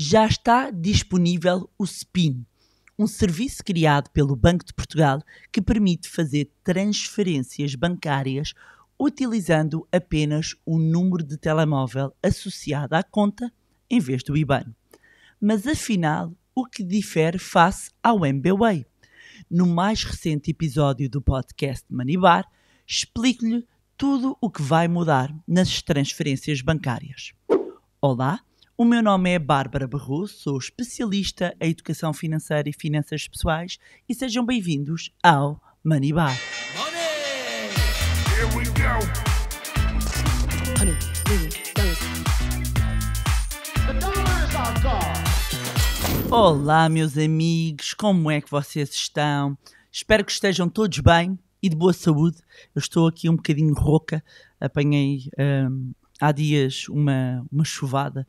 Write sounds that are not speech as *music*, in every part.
já está disponível o SPIN, um serviço criado pelo Banco de Portugal que permite fazer transferências bancárias utilizando apenas o número de telemóvel associado à conta em vez do IBAN. Mas afinal, o que difere face ao MBWay? No mais recente episódio do podcast Manibar, explico-lhe tudo o que vai mudar nas transferências bancárias. Olá, o meu nome é Bárbara Barroso, sou especialista em educação financeira e finanças pessoais e sejam bem-vindos ao Money Bar. Money! Olá, meus amigos, como é que vocês estão? Espero que estejam todos bem e de boa saúde. Eu estou aqui um bocadinho rouca, apanhei um, há dias uma, uma chuvada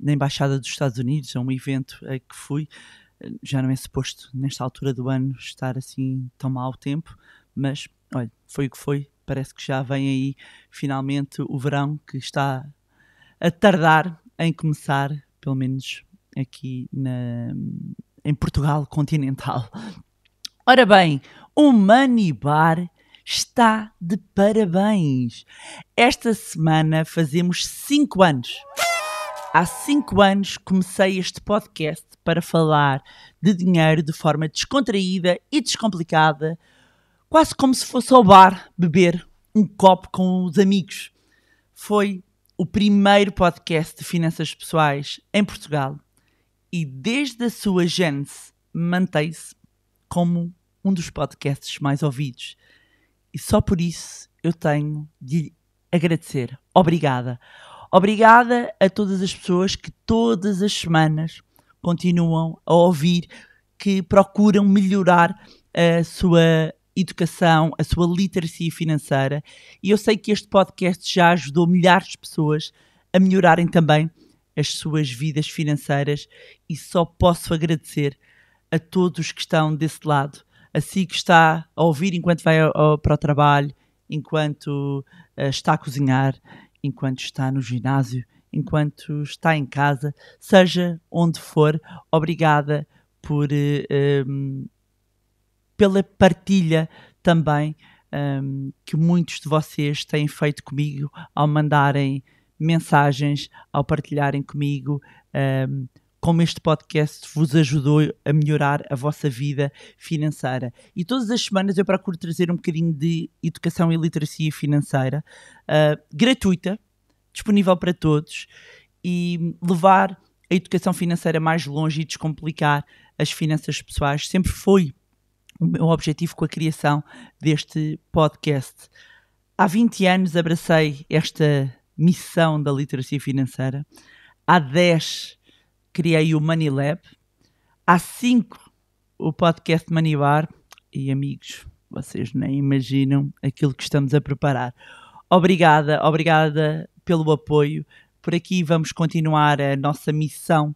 na Embaixada dos Estados Unidos, é um evento a eh, que fui. Já não é suposto, nesta altura do ano, estar assim tão mau tempo, mas olha, foi o que foi. Parece que já vem aí finalmente o verão que está a tardar em começar, pelo menos aqui na, em Portugal continental. Ora bem, o Manibar está de parabéns! Esta semana fazemos 5 anos. Há cinco anos comecei este podcast para falar de dinheiro de forma descontraída e descomplicada, quase como se fosse ao bar beber um copo com os amigos. Foi o primeiro podcast de finanças pessoais em Portugal e, desde a sua gênese, mantém-se como um dos podcasts mais ouvidos. E só por isso eu tenho de lhe agradecer. Obrigada. Obrigada a todas as pessoas que todas as semanas continuam a ouvir, que procuram melhorar a sua educação, a sua literacia financeira. E eu sei que este podcast já ajudou milhares de pessoas a melhorarem também as suas vidas financeiras e só posso agradecer a todos que estão desse lado, a que está a ouvir enquanto vai ao, ao, para o trabalho, enquanto uh, está a cozinhar, enquanto está no ginásio, enquanto está em casa, seja onde for. Obrigada por um, eh, ehm, pela partilha também um, ehm, que muitos de vocês têm feito comigo ao mandarem mensagens, ao partilharem comigo. Um, ehm, como este podcast vos ajudou a melhorar a vossa vida financeira. E todas as semanas eu procuro trazer um bocadinho de educação e literacia financeira, uh, gratuita, disponível para todos, e levar a educação financeira mais longe e descomplicar as finanças pessoais. Sempre foi o meu objetivo com a criação deste podcast. Há 20 anos abracei esta missão da literacia financeira. Há 10 criei o Money Lab. Há cinco, o podcast Money Bar. E amigos, vocês nem imaginam aquilo que estamos a preparar. Obrigada, obrigada pelo apoio. Por aqui vamos continuar a nossa missão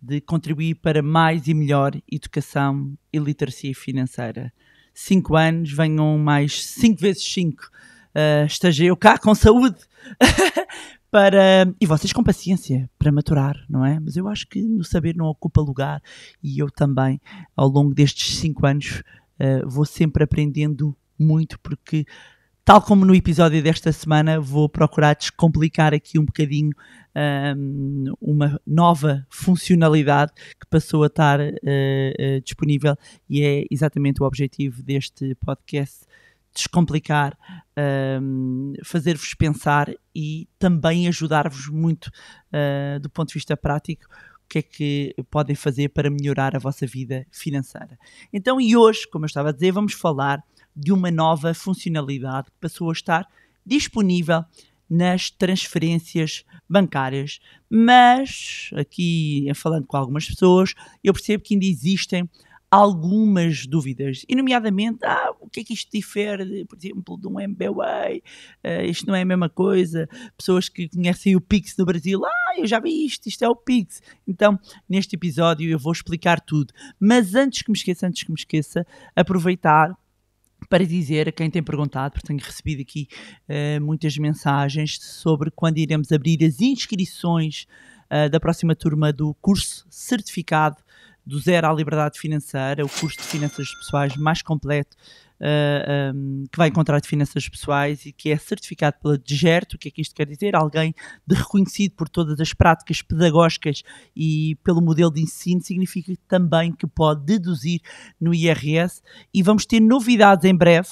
de contribuir para mais e melhor educação e literacia financeira. Cinco anos, venham mais cinco vezes cinco. Uh, eh, esteja eu cá com saúde. *laughs* para. E vocês com paciência para maturar, não é? Mas eu acho que no saber não ocupa lugar e eu também, ao longo destes cinco anos, uh, vou sempre aprendendo muito, porque, tal como no episódio desta semana, vou procurar descomplicar aqui um bocadinho ehm, uma nova funcionalidade que passou a estar uh, uh, disponível e é exatamente o objetivo deste podcast descomplicar, hum, fazer-vos pensar e também ajudar-vos muito uh, do ponto de vista prático o que é que podem fazer para melhorar a vossa vida financeira. Então, e hoje, como eu estava a dizer, vamos falar de uma nova funcionalidade que passou a estar disponível nas transferências bancárias. Mas, aqui falando com algumas pessoas, eu percebo que ainda existem algumas dúvidas, e nomeadamente, ah, o que é que isto difere, por exemplo, de um MBWay? Uh, eh, isto não é a mesma coisa. Pessoas que conhecem o Pix no Brasil, ah, eu já vi isto, isto é o Pix. Então, neste episódio eu vou explicar tudo. Mas antes que me esqueça, antes que me esqueça, aproveitar para dizer a quem tem perguntado, porque tenho recebido aqui uh, muitas mensagens sobre quando iremos abrir as inscrições uh, da próxima turma do curso certificado do zero à liberdade financeira, o curso de finanças pessoais mais completo uh, ah, um, que vai encontrar de finanças pessoais e que é certificado pela DGERT. O que é que isto quer dizer? Alguém de reconhecido por todas as práticas pedagógicas e pelo modelo de ensino, significa também que pode deduzir no IRS. E vamos ter novidades em breve.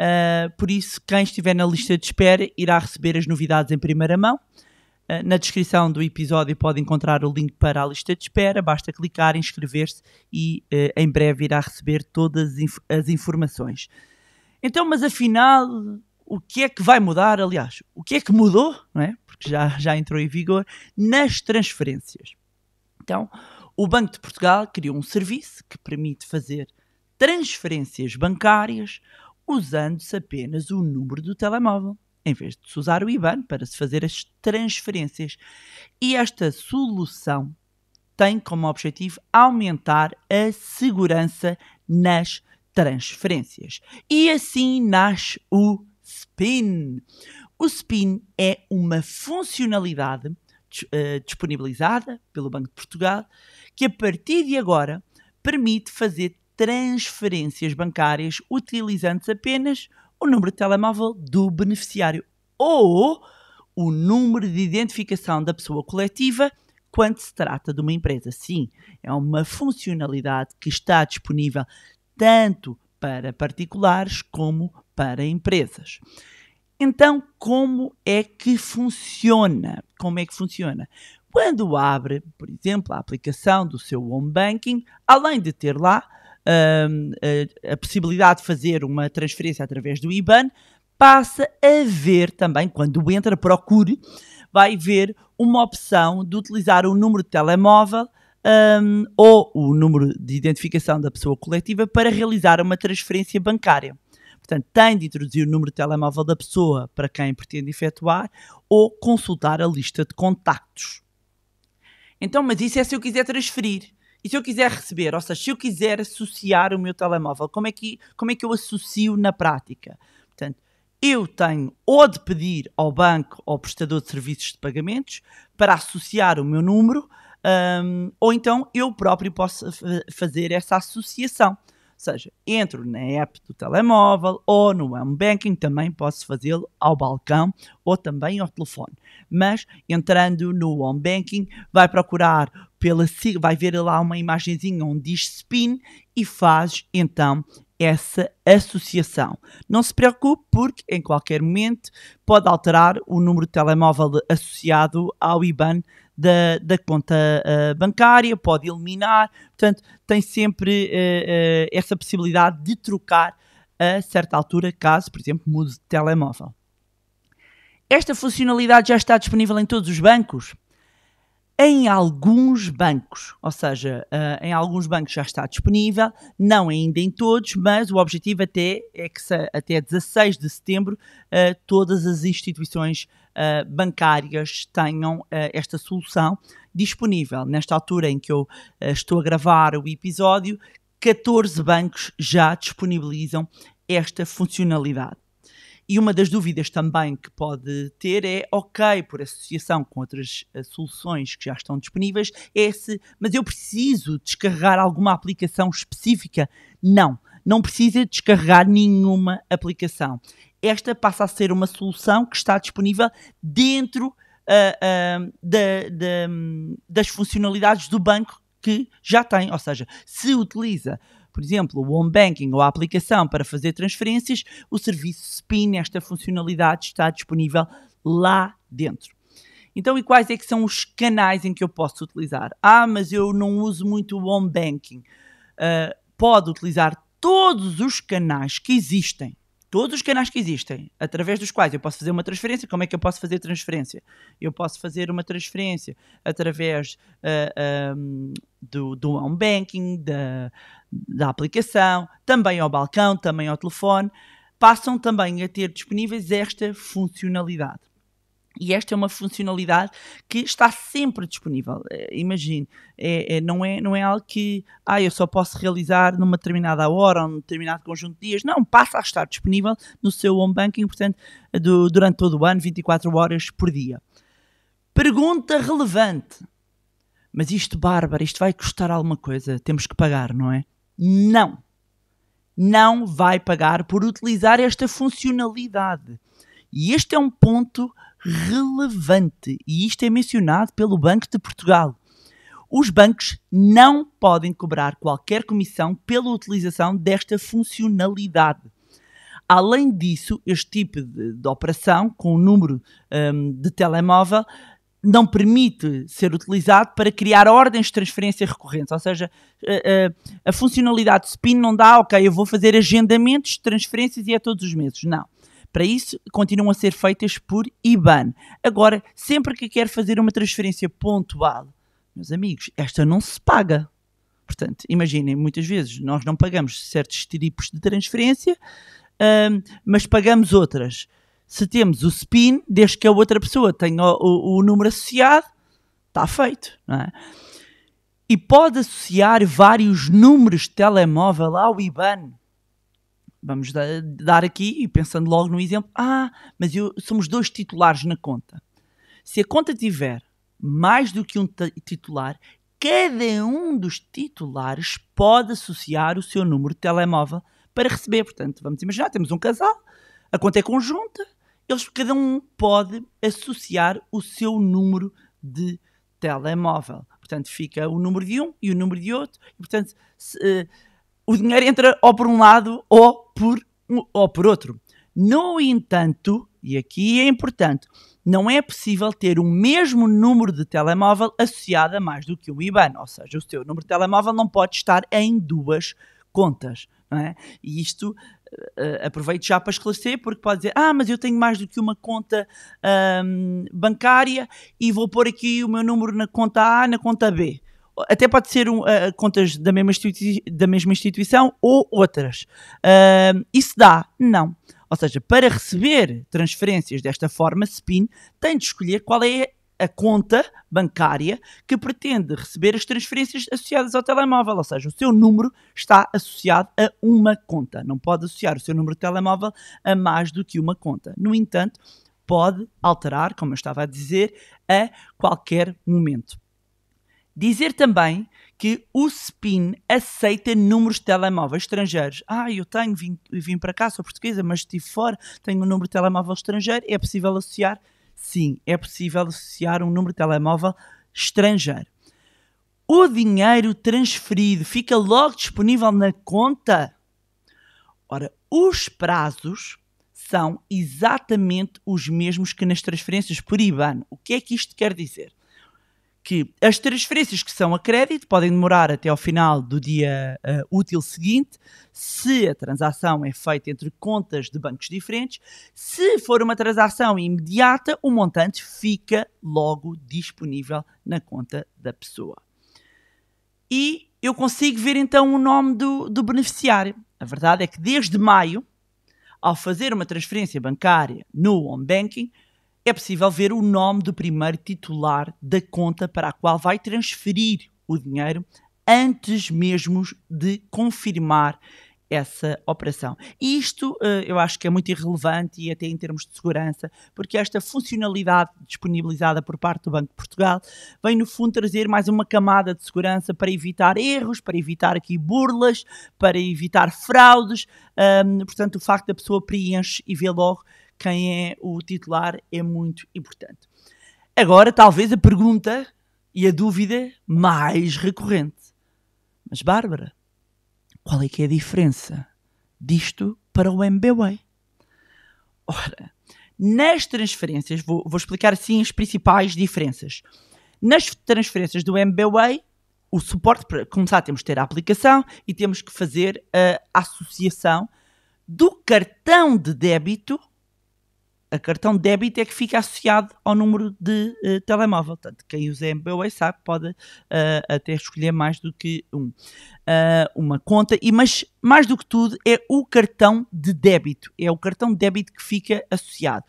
Uh, por isso, quem estiver na lista de espera irá receber as novidades em primeira mão. Eh, na descrição do episódio pode encontrar o link para a lista de espera, basta clicar, inscrever-se e eh, em breve irá receber todas as informações. Então, mas afinal, o que é que vai mudar? Aliás, o que é que mudou, não é? porque já, já entrou em vigor, nas transferências? Então, o Banco de Portugal criou um serviço que permite fazer transferências bancárias usando-se apenas o número do telemóvel em vez de se usar o IBAN para se fazer as transferências. E esta solução tem como objetivo aumentar a segurança nas transferências. E assim nasce o SPIN. O SPIN é uma funcionalidade eh, disponibilizada pelo Banco de Portugal que a partir de agora permite fazer transferências bancárias utilizando apenas o número de telemóvel do beneficiário ou o número de identificação da pessoa coletiva quando se trata de uma empresa. Sim, é uma funcionalidade que está disponível tanto para particulares como para empresas. Então, como é que funciona? Como é que funciona? Quando abre, por exemplo, a aplicação do seu home banking, além de ter lá a, a possibilidade de fazer uma transferência através do IBAN, passa a ver também, quando entra, procure, vai ver uma opção de utilizar o número de telemóvel um, ou o número de identificação da pessoa coletiva para realizar uma transferência bancária. Portanto, tem de introduzir o número de telemóvel da pessoa para quem pretende efetuar ou consultar a lista de contactos. Então, mas isso é se eu quiser transferir. E se eu quiser receber, ou seja, se eu quiser associar o meu telemóvel, como é que, como é que eu associo na prática? Portanto, eu tenho ou de pedir ao banco ou ao prestador de serviços de pagamentos para associar o meu número, um, ou então eu próprio posso fazer essa associação seja, entro na app do telemóvel ou no home banking, também posso fazê-lo ao balcão ou também ao telefone. Mas entrando no home banking, vai procurar pela vai ver lá uma imagenzinha onde diz spin e faz então essa associação. Não se preocupe, porque em qualquer momento pode alterar o número de telemóvel associado ao IBAN da, da conta uh, bancária, pode eliminar, portanto, tem sempre uh, uh, essa possibilidade de trocar a certa altura, caso, por exemplo, mude de telemóvel. Esta funcionalidade já está disponível em todos os bancos? Em alguns bancos, ou seja, em alguns bancos já está disponível, não ainda em todos, mas o objetivo até é que até 16 de setembro todas as instituições eh, bancárias tenham uh, esta solução disponível. Nesta altura em que eu eh, estou a gravar o episódio, 14 bancos já disponibilizam esta funcionalidade. E uma das dúvidas também que pode ter é, ok, por associação com outras soluções que já estão disponíveis, é se, mas eu preciso descarregar alguma aplicação específica? Não, não precisa descarregar nenhuma aplicação esta passa a ser uma solução que está disponível dentro uh, uh, das funcionalidades do banco que já tem. Ou seja, se utiliza, por exemplo, o home banking ou a aplicação para fazer transferências, o serviço SPIN, esta funcionalidade, está disponível lá dentro. Então, e quais é que são os canais em que eu posso utilizar? Ah, mas eu não uso muito o home banking. Uh, pode utilizar todos os canais que existem todos os canais que existem, através dos quais eu posso fazer uma transferência, como é que eu posso fazer transferência? Eu posso fazer uma transferência através uh, ah, um, do, do home banking, da, da aplicação, também ao balcão, também ao telefone, passam também a ter disponíveis esta funcionalidade. E esta é uma funcionalidade que está sempre disponível. Eh, imagine, é, é, não, é, não é algo que ah, eu só posso realizar numa determinada hora ou num determinado conjunto de dias. Não, passa a estar disponível no seu home banking, portanto, eh, do, durante todo o ano, 24 horas por dia. Pergunta relevante. Mas isto, Bárbara, isto vai custar alguma coisa? Temos que pagar, não é? Não! Não vai pagar por utilizar esta funcionalidade. E este é um ponto relevante e isto é mencionado pelo Banco de Portugal. Os bancos não podem cobrar qualquer comissão pela utilização desta funcionalidade. Além disso, este tipo de, de operação, com o número um, de telemóvel, não permite ser utilizado para criar ordens de transferência recorrentes. Ou seja, a, eh, a, eh, a funcionalidade SPIN não dá, ok, eu vou fazer agendamentos de transferências e é todos os meses. Não. Para isso, continuam a ser feitas por IBAN. Agora, sempre que quer fazer uma transferência pontual, meus amigos, esta não se paga. Portanto, imaginem, muitas vezes nós não pagamos certos tipos de transferência, um, mas pagamos outras. Se temos o SPIN, desde que a outra pessoa tenha o, o, o número associado, está feito. É? E pode associar vários números de telemóvel ao IBAN. Vamos dar aqui, e pensando logo no exemplo, ah, mas eu, somos dois titulares na conta. Se a conta tiver mais do que um titular, cada um dos titulares pode associar o seu número de telemóvel para receber. Portanto, vamos imaginar, temos um casal, a conta é conjunta, eles, cada um pode associar o seu número de telemóvel. Portanto, fica o número de um e o número de outro. E, portanto, se, uh, o dinheiro entra ou por um lado ou por, ou por outro. No entanto, e aqui é importante, não é possível ter o mesmo número de telemóvel associado a mais do que um IBAN, ou seja, o seu número de telemóvel não pode estar em duas contas. É? E isto uh, aproveito já para esclarecer, porque pode dizer: Ah, mas eu tenho mais do que uma conta um, bancária e vou pôr aqui o meu número na conta A, na conta B até pode ser um, uh, contas da mesma, da mesma, instituição ou outras. Uh, isso dá? Não. Ou seja, para receber transferências desta forma, SPIN tem de escolher qual é a conta bancária que pretende receber as transferências associadas ao telemóvel, ou seja, o seu número está associado a uma conta. Não pode associar o seu número de telemóvel a mais do que uma conta. No entanto, pode alterar, como eu estava a dizer, a qualquer momento. Dizer também que o SPIN aceita números de telemóveis estrangeiros. Ah, eu tenho, vim, vim para cá, sou portuguesa, mas estive fora, tenho um número de telemóvel estrangeiro. É possível associar? Sim, é possível associar um número de telemóvel estrangeiro. O dinheiro transferido fica logo disponível na conta? Ora, os prazos são exatamente os mesmos que nas transferências por IBAN. O que é que isto quer dizer? que as transferências que são a crédito podem demorar até ao final do dia uh, útil seguinte, se a transação é feita entre contas de bancos diferentes. Se for uma transação imediata, o montante fica logo disponível na conta da pessoa. E eu consigo ver então o nome do, do beneficiário. A verdade é que desde maio, ao fazer uma transferência bancária no home banking, é possível ver o nome do primeiro titular da conta para a qual vai transferir o dinheiro antes mesmo de confirmar essa operação. isto eh, eu acho que é muito irrelevante e até em termos de segurança, porque esta funcionalidade disponibilizada por parte do Banco de Portugal vem no fundo trazer mais uma camada de segurança para evitar erros, para evitar aqui burlas, para evitar fraudes, portanto o facto da pessoa preenche e vê logo quem é o titular é muito importante. Agora, talvez a pergunta e a dúvida mais recorrente. Mas, Bárbara, qual é que é a diferença disto para o MBWay? Ora, nas transferências, vou, vou, explicar assim as principais diferenças. Nas transferências do MBWay, o suporte, para começar, temos que ter a aplicação e temos que fazer a associação do cartão de débito a cartão débito é que fica associado ao número de uh, telemóvel. Portanto, quem usa MBWay sabe, pode uh, até escolher mais do que um, uh, uma conta, e, mas mais do que tudo é o cartão de débito, é o cartão de débito que fica associado.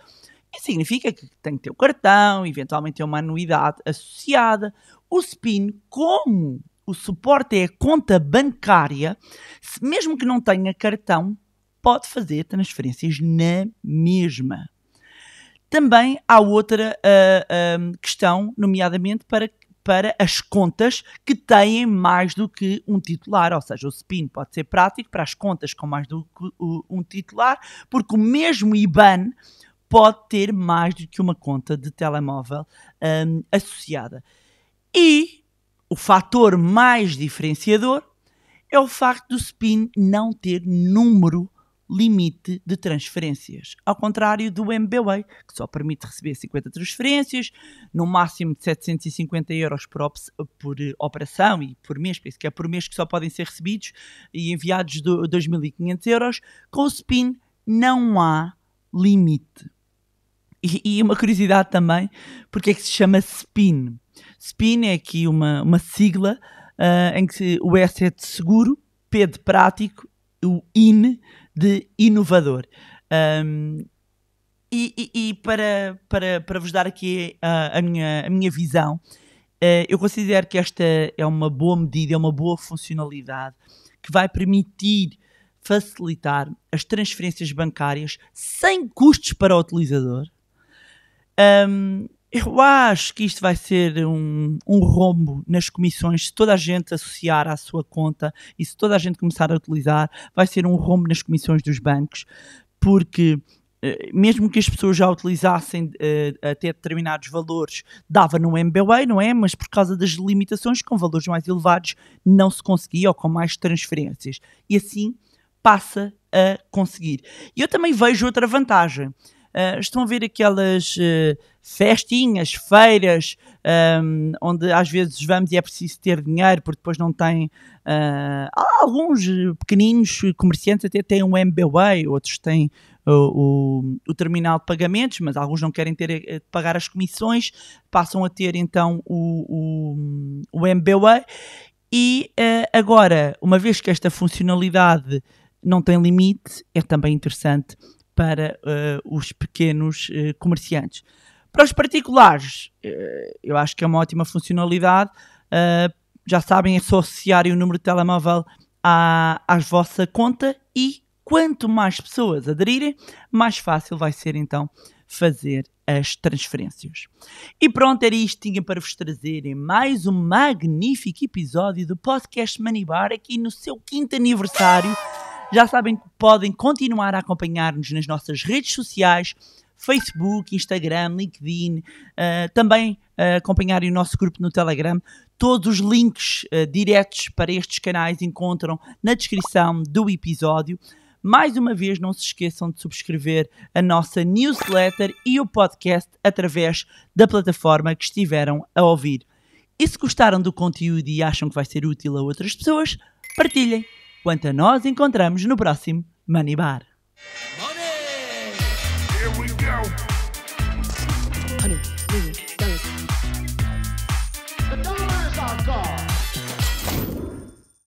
Isso significa que tem que ter o cartão, eventualmente tem uma anuidade associada. O SPIN, como o suporte é a conta bancária, mesmo que não tenha cartão, pode fazer transferências na mesma. Também há outra uh, questão, nomeadamente para para as contas que têm mais do que um titular, ou seja, o SPIN pode ser prático para as contas com mais do que um titular, porque o mesmo IBAN pode ter mais do que uma conta de telemóvel um, associada. E o fator mais diferenciador é o facto do SPIN não ter número limite de transferências, ao contrário do MBWay, que só permite receber 50 transferências, no máximo de 750 euros por, op por eh, operação e por mês, penso que é por mês que só podem ser recebidos e enviados 2.500 euros. Com o SPIN não há limite. E, e uma curiosidade também, porque é que se chama SPIN? SPIN é aqui uma, uma sigla uh, em que o S é de seguro, P de prático, o IN de inovador. Um, e, e, e para, para, para vos dar aqui a, a minha, a minha visão, uh, eu considero que esta é uma boa medida, é uma boa funcionalidade que vai permitir facilitar as transferências bancárias sem custos para o utilizador. Um, eu acho que isto vai ser um, um rombo nas comissões. Se toda a gente associar à sua conta e se toda a gente começar a utilizar, vai ser um rombo nas comissões dos bancos, porque eh, mesmo que as pessoas já utilizassem uh, até determinados valores, dava no MBWay, não é? Mas por causa das limitações, com valores mais elevados, não se conseguia ou com mais transferências. E assim passa a conseguir. E eu também vejo outra vantagem Uh, estão a ver aquelas uh, festinhas, feiras, um, ah, onde às vezes vamos e é preciso ter dinheiro porque depois não tem. Uh, alguns pequeninos comerciantes até têm um MBWay, outros têm o, o, o, terminal de pagamentos, mas alguns não querem ter eh, de pagar as comissões, passam a ter então o, o, o MBWay. E agora, uma vez que esta funcionalidade não tem limite, é também interessante para uh, os pequenos uh, comerciantes. Para os particulares, uh, eu acho que é uma ótima funcionalidade. já sabem, é associar o número de telemóvel à, à vossa conta e quanto mais pessoas aderirem, mais fácil vai ser então fazer as transferências. E pronto, era isto tinha para vos trazer mais um magnífico episódio do podcast Manibar aqui no seu quinto aniversário já sabem que podem continuar a acompanhar-nos nas nossas redes sociais, Facebook, Instagram, LinkedIn, uh, também uh, acompanharem o nosso grupo no Telegram. Todos os links uh, diretos para estes canais encontram na descrição do episódio. Mais uma vez, não se esqueçam de subscrever a nossa newsletter e o podcast através da plataforma que estiveram a ouvir. E se gostaram do conteúdo e acham que vai ser útil a outras pessoas, partilhem quanto a nós encontramos no próximo Money Bar.